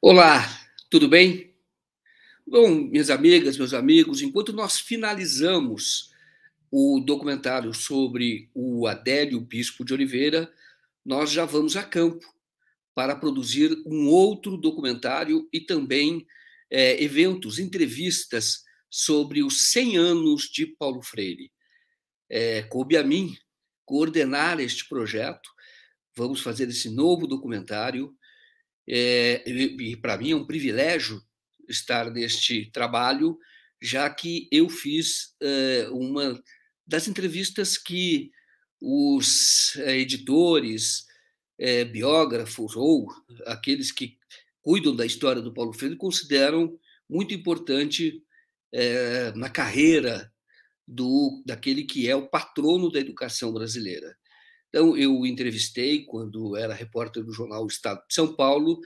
Olá, tudo bem? Bom, minhas amigas, meus amigos, enquanto nós finalizamos o documentário sobre o Adélio Bispo de Oliveira, nós já vamos a campo para produzir um outro documentário e também é, eventos, entrevistas sobre os 100 anos de Paulo Freire. É, coube a mim coordenar este projeto. Vamos fazer esse novo documentário é, e, e para mim é um privilégio estar neste trabalho, já que eu fiz é, uma das entrevistas que os eh, editores, é, biógrafos ou aqueles que cuidam da história do Paulo Freire consideram muito importante na carreira do daquele que é o patrono da educação brasileira. Então, eu o entrevistei quando era repórter do jornal o Estado de São Paulo,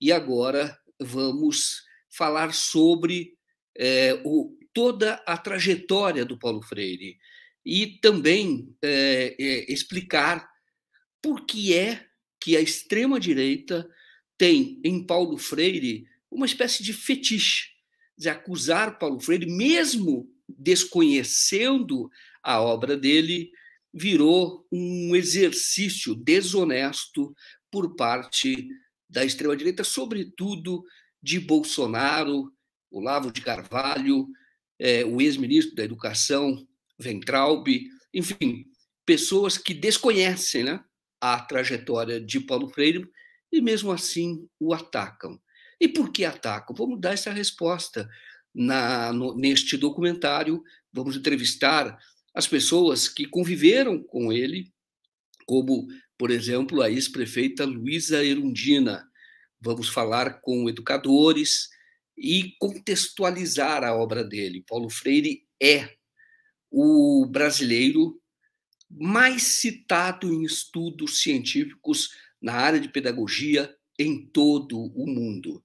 e agora vamos falar sobre é, o, toda a trajetória do Paulo Freire e também é, é, explicar por que é que a extrema-direita tem em Paulo Freire uma espécie de fetiche, de acusar Paulo Freire, mesmo desconhecendo a obra dele, virou um exercício desonesto por parte da extrema-direita, sobretudo de Bolsonaro, Olavo de Carvalho, é, o ex-ministro da Educação, Ventralb, enfim, pessoas que desconhecem né, a trajetória de Paulo Freire e, mesmo assim, o atacam. E por que atacam? Vamos dar essa resposta na, no, neste documentário. Vamos entrevistar as pessoas que conviveram com ele, como, por exemplo, a ex-prefeita Luísa Erundina. Vamos falar com educadores e contextualizar a obra dele. Paulo Freire é o brasileiro mais citado em estudos científicos na área de pedagogia em todo o mundo.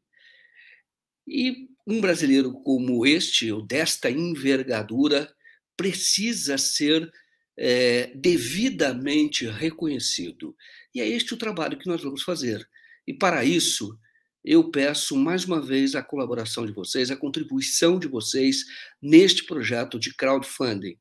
E um brasileiro como este, ou desta envergadura, precisa ser é, devidamente reconhecido. E é este o trabalho que nós vamos fazer. E para isso, eu peço mais uma vez a colaboração de vocês, a contribuição de vocês neste projeto de crowdfunding.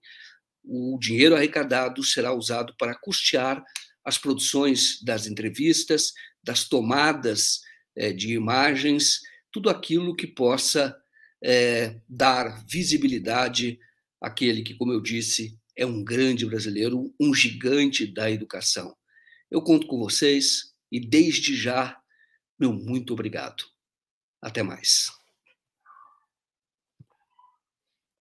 O dinheiro arrecadado será usado para custear as produções das entrevistas, das tomadas é, de imagens, tudo aquilo que possa é, dar visibilidade aquele que, como eu disse, é um grande brasileiro, um gigante da educação. Eu conto com vocês e, desde já, meu muito obrigado. Até mais.